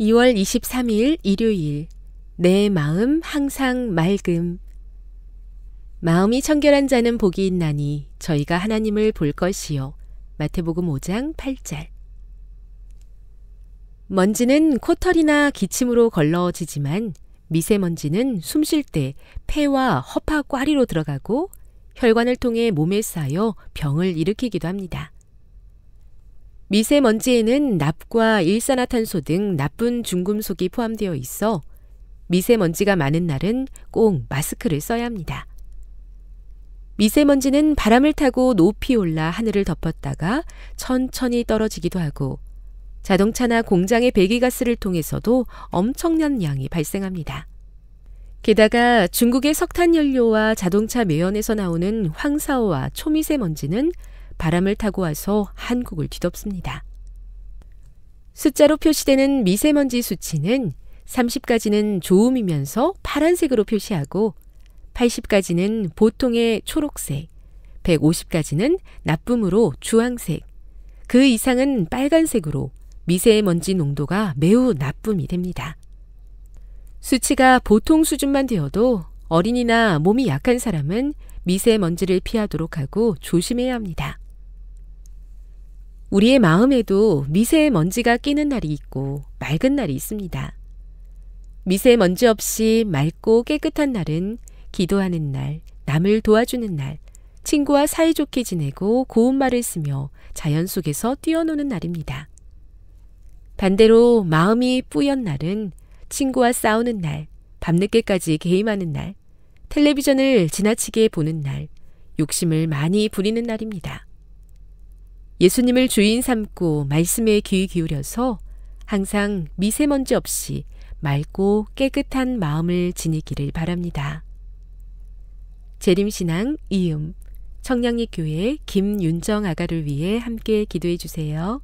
2월 23일 일요일 내 마음 항상 맑음 마음이 청결한 자는 복이 있나니 저희가 하나님을 볼 것이요 마태복음 5장 8절 먼지는 코털이나 기침으로 걸러지지만 미세먼지는 숨 쉴 때 폐와 허파 꽈리로 들어가고 혈관을 통해 몸에 쌓여 병을 일으키기도 합니다. 미세먼지에는 납과 일산화탄소 등 나쁜 중금속이 포함되어 있어 미세먼지가 많은 날은 꼭 마스크를 써야 합니다. 미세먼지는 바람을 타고 높이 올라 하늘을 덮었다가 천천히 떨어지기도 하고 자동차나 공장의 배기가스를 통해서도 엄청난 양이 발생합니다. 게다가 중국의 석탄연료와 자동차 매연에서 나오는 황사오와 초미세먼지는 바람을 타고 와서 한국을 뒤덮습니다. 숫자로 표시되는 미세먼지 수치는 30까지는 좋음이면서 파란색으로 표시하고 80까지는 보통의 초록색, 150까지는 나쁨으로 주황색, 그 이상은 빨간색으로 미세먼지 농도가 매우 나쁨이 됩니다. 수치가 보통 수준만 되어도 어린이나 몸이 약한 사람은 미세먼지를 피하도록 하고 조심해야 합니다. 우리의 마음에도 미세먼지가 끼는 날이 있고 맑은 날이 있습니다. 미세먼지 없이 맑고 깨끗한 날은 기도하는 날, 남을 도와주는 날, 친구와 사이좋게 지내고 고운 말을 쓰며 자연 속에서 뛰어노는 날입니다. 반대로 마음이 뿌연 날은 친구와 싸우는 날, 밤늦게까지 게임하는 날, 텔레비전을 지나치게 보는 날, 욕심을 많이 부리는 날입니다. 예수님을 주인 삼고 말씀에 귀 기울여서 항상 미세먼지 없이 맑고 깨끗한 마음을 지니기를 바랍니다. 재림신앙 이음 청량리교회 김윤정 아가를 위해 함께 기도해 주세요.